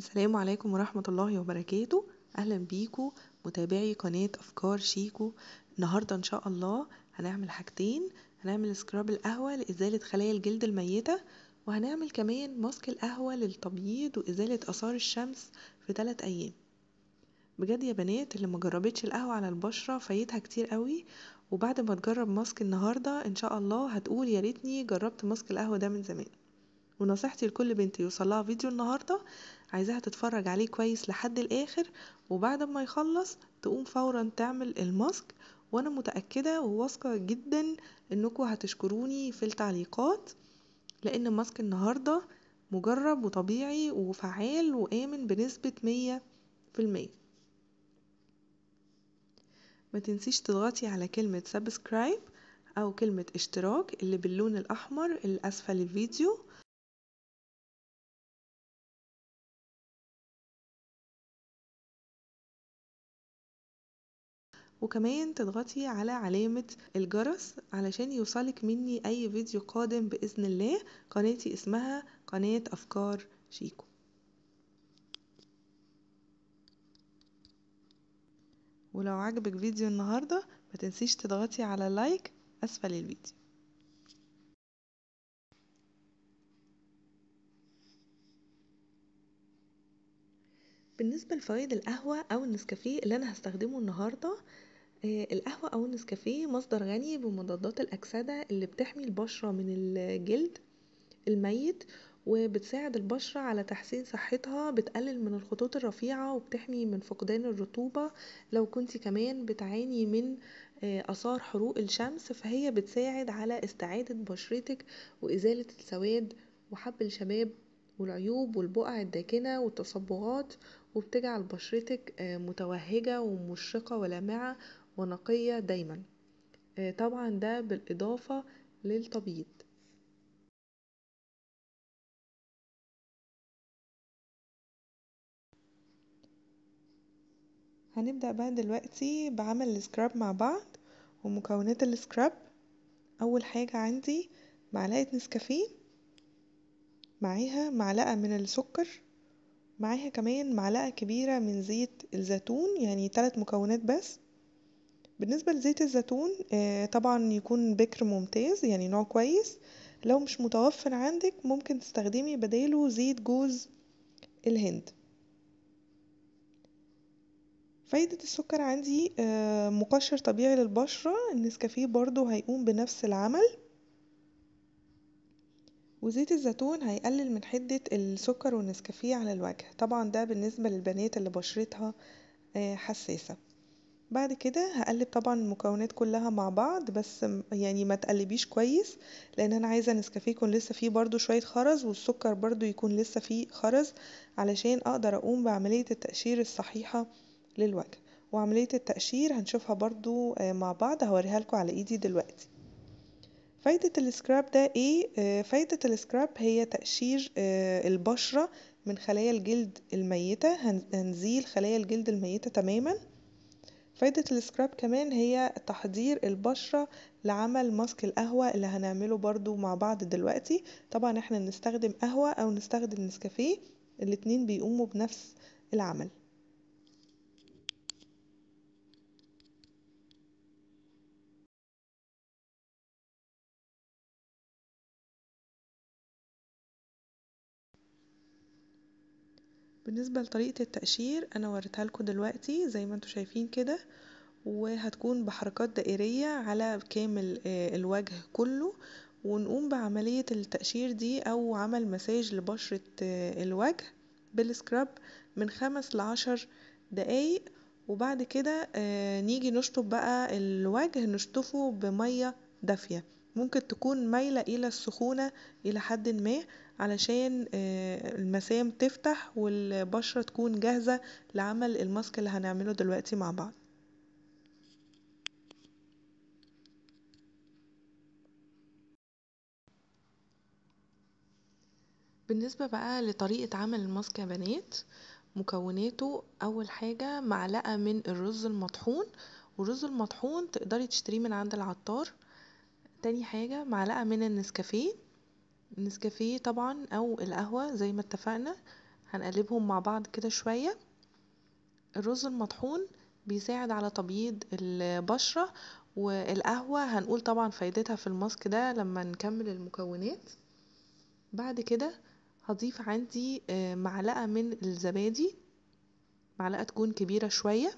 السلام عليكم ورحمة الله وبركاته أهلا بيكم متابعي قناة أفكار شيكو النهاردة إن شاء الله هنعمل حاجتين هنعمل سكراب القهوة لإزالة خلايا الجلد الميتة وهنعمل كمان ماسك القهوة للتبييض وإزالة آثار الشمس في ثلاث أيام بجد يا بنات اللي مجربتش القهوة على البشرة فايتها كتير قوي وبعد ما تجرب ماسك النهاردة إن شاء الله هتقول يا ريتني جربت ماسك القهوة ده من زمان ونصيحتي لكل بنت يوصلها فيديو النهاردة عايزاها تتفرج عليه كويس لحد الآخر وبعد ما يخلص تقوم فورا تعمل الماسك وأنا متأكدة وواثقة جدا إنكوا هتشكروني في التعليقات لأن ماسك النهاردة مجرب وطبيعي وفعال وآمن بنسبة مية في المية ما تنسيش تضغطي على كلمة سبسكرايب أو كلمة اشتراك اللي باللون الأحمر اللي أسفل الفيديو وكمان تضغطي على علامة الجرس علشان يوصلك مني أي فيديو قادم بإذن الله قناتي اسمها قناة أفكار شيكو ولو عجبك فيديو النهاردة متنسيش تضغطي على لايك أسفل الفيديو بالنسبة لفوائد القهوة أو النسكافيه اللي أنا هستخدمه النهاردة آه، القهوة أو النسكافيه مصدر غني بمضادات الأكسدة اللي بتحمي البشرة من الجلد الميت وبتساعد البشرة على تحسين صحتها بتقلل من الخطوط الرفيعة وبتحمي من فقدان الرطوبة لو كنت كمان بتعاني من آه، آثار حروق الشمس فهي بتساعد على استعادة بشرتك وإزالة السواد وحب الشباب والعيوب والبقع الداكنة والتصبغات وبتجعل بشرتك آه، متوهجة ومشرقة ولامعة ونقية دايما آه، طبعا ده بالإضافة للتبييض هنبدأ بقى دلوقتي بعمل السكراب مع بعض ومكونات السكراب أول حاجة عندي معلقة نسكافيه معاها معلقة من السكر معاها كمان معلقة كبيرة من زيت الزيتون يعني تلات مكونات بس بالنسبة لزيت الزيتون آه، طبعا يكون بكر ممتاز يعني نوع كويس لو مش متوفر عندك ممكن تستخدمي بديله زيت جوز الهند فايدة السكر عندي آه، مقشر طبيعي للبشرة النسكافيه برضو هيقوم بنفس العمل وزيت الزيتون هيقلل من حدة السكر والنسكافيه على الوجه طبعا ده بالنسبة للبنات اللي بشرتها آه، حساسة بعد كده هقلب طبعا المكونات كلها مع بعض بس يعني ما تقلبيش كويس لان انا عايزه نسكافيه يكون لسه فيه برضو شويه خرز والسكر برضو يكون لسه فيه خرز علشان اقدر اقوم بعمليه التقشير الصحيحه للوجه وعمليه التقشير هنشوفها برضو آه، مع بعض هوريها لكم على ايدي دلوقتي فايدة السكراب ده ايه؟ آه، فايدة السكراب هي تقشير آه، البشرة من خلايا الجلد الميتة هنزيل خلايا الجلد الميتة تماما فايدة السكراب كمان هي تحضير البشرة لعمل ماسك القهوة اللي هنعمله برضو مع بعض دلوقتي طبعا احنا نستخدم قهوة أو نستخدم نسكافيه الاتنين بيقوموا بنفس العمل بالنسبة لطريقة التقشير أنا لكم دلوقتي زي ما انتوا شايفين كده وهتكون بحركات دائرية على كامل آه، الوجه كله ونقوم بعملية التقشير دي أو عمل مساج لبشرة آه، الوجه بالسكراب من خمس لعشر دقايق وبعد كده آه، نيجي نشطف بقى الوجه نشطفه بمية دافية ممكن تكون مايلة إلى السخونة إلى حد ما علشان آه، المسام تفتح والبشرة تكون جاهزة لعمل الماسك اللي هنعمله دلوقتي مع بعض بالنسبة بقى لطريقة عمل الماسك يا بنات مكوناته أول حاجة معلقة من الرز المطحون والرز المطحون تقدري تشتريه من عند العطار تاني حاجة معلقة من النسكافيه النسكافيه طبعا او القهوة زي ما اتفقنا هنقلبهم مع بعض كده شوية الرز المطحون بيساعد على تبييض البشرة والقهوة هنقول طبعا فايدتها في الماسك ده لما نكمل المكونات بعد كده هضيف عندي آه، معلقة من الزبادي معلقة تكون كبيرة شوية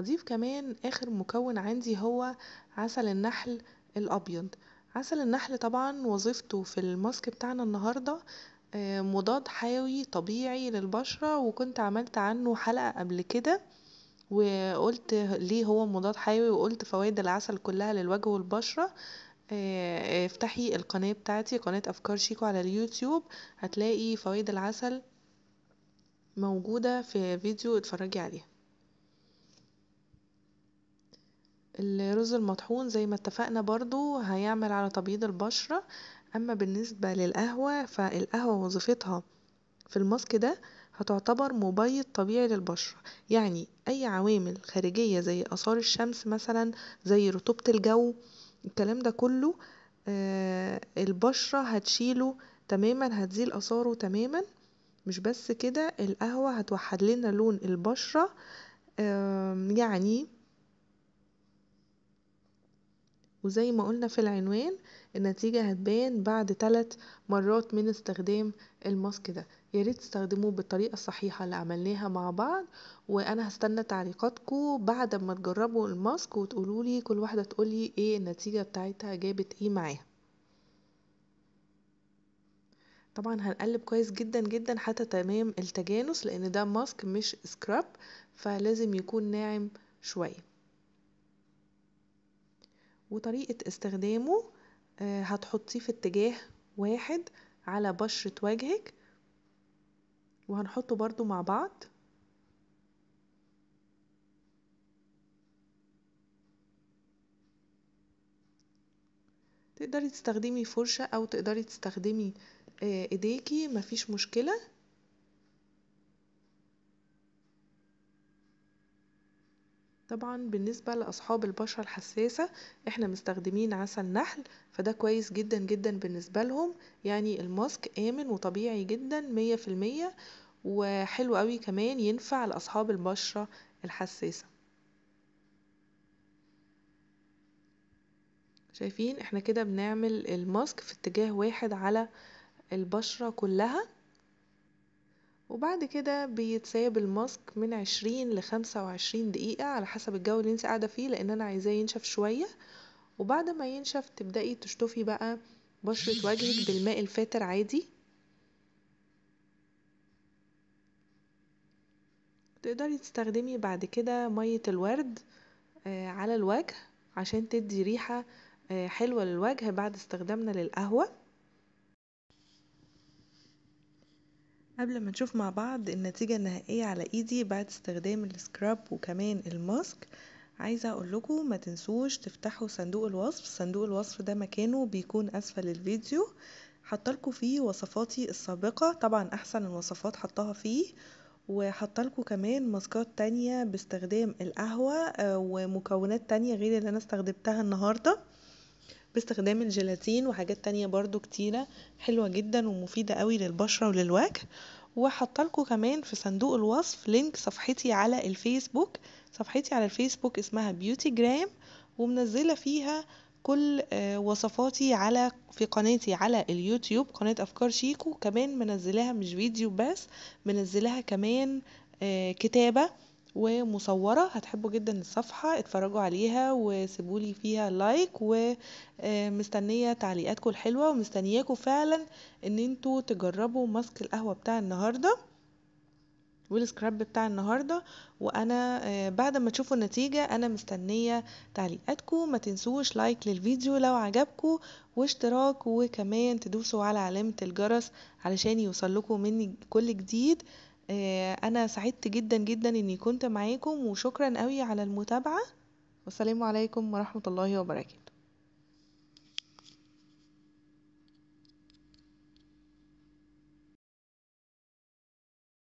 هضيف كمان اخر مكون عندي هو عسل النحل الابيض عسل النحل طبعا وظيفته في الماسك بتاعنا النهاردة آه، مضاد حيوي طبيعي للبشرة وكنت عملت عنه حلقة قبل كده وقلت ليه هو مضاد حيوي وقلت فوائد العسل كلها للوجه والبشرة آه، افتحي القناة بتاعتي قناة أفكار شيكو على اليوتيوب هتلاقي فوائد العسل موجودة في فيديو اتفرجي عليها الرز المطحون زي ما اتفقنا برضو هيعمل على تبييض البشرة أما بالنسبة للقهوة فالقهوة وظيفتها في الماسك ده هتعتبر مبيض طبيعي للبشرة يعني أي عوامل خارجية زي آثار الشمس مثلا زي رطوبة الجو الكلام ده كله آه، البشرة هتشيله تماما هتزيل آثاره تماما مش بس كده القهوة هتوحد لنا لون البشرة يعني وزي ما قلنا في العنوان النتيجة هتبان بعد ثلاث مرات من استخدام الماسك ده ياريت تستخدموه بالطريقة الصحيحة اللي عملناها مع بعض وأنا هستنى تعليقاتكم بعد ما تجربوا الماسك وتقولولي كل واحدة تقولي ايه النتيجة بتاعتها جابت ايه معاها طبعا هنقلب كويس جدا جدا حتى تمام التجانس لان ده ماسك مش سكراب فلازم يكون ناعم شويه وطريقة استخدامه آه، هتحطيه في اتجاه واحد على بشرة وجهك وهنحطه برضو مع بعض تقدري تستخدمي فرشة او تقدري تستخدمي آه، ايديكي مفيش مشكلة طبعا بالنسبة لأصحاب البشرة الحساسة احنا مستخدمين عسل نحل فده كويس جدا جدا بالنسبة لهم يعني الماسك آمن وطبيعي جدا مية في المية وحلو قوي كمان ينفع لأصحاب البشرة الحساسة شايفين احنا كده بنعمل الماسك في اتجاه واحد على البشرة كلها وبعد كده بيتساب الماسك من عشرين لخمسة وعشرين دقيقة على حسب الجو اللي انت قاعدة فيه لأن أنا عايزاه ينشف شوية وبعد ما ينشف تبدأي تشطفي بقى بشرة وجهك بالماء الفاتر عادي تقدري تستخدمي بعد كده مية الورد آه، على الوجه عشان تدي ريحة آه، حلوة للوجه بعد استخدامنا للقهوة قبل ما نشوف مع بعض النتيجة النهائية على ايدي بعد استخدام السكراب وكمان الماسك عايزة لكم ما تنسوش تفتحوا صندوق الوصف صندوق الوصف ده مكانه بيكون اسفل الفيديو حطلكوا فيه وصفاتي السابقة طبعا احسن الوصفات حطها فيه وحطلكوا كمان ماسكات تانية باستخدام القهوة آه، ومكونات تانية غير اللي انا استخدمتها النهاردة باستخدام الجيلاتين وحاجات تانية برضو كتيرة حلوة جدا ومفيدة قوي للبشرة وللوجه لكم كمان في صندوق الوصف لينك صفحتي على الفيسبوك صفحتي على الفيسبوك اسمها بيوتي جرام ومنزلة فيها كل آه، وصفاتي على في قناتي على اليوتيوب قناة أفكار شيكو كمان منزلاها مش فيديو بس منزلاها كمان آه، كتابة ومصورة هتحبوا جدا الصفحة اتفرجوا عليها وسيبولي فيها لايك ومستنية آه، تعليقاتكم الحلوة ومستنياكم فعلا ان انتوا تجربوا ماسك القهوة بتاع النهاردة والسكراب بتاع النهارده وانا آه، بعد ما تشوفوا النتيجه انا مستنيه تعليقاتكم ما تنسوش لايك للفيديو لو عجبكم واشتراك وكمان تدوسوا على علامه الجرس علشان يوصل لكم مني كل جديد آه، أنا سعدت جدا جدا إني كنت معاكم وشكرا قوي على المتابعة والسلام عليكم ورحمة الله وبركاته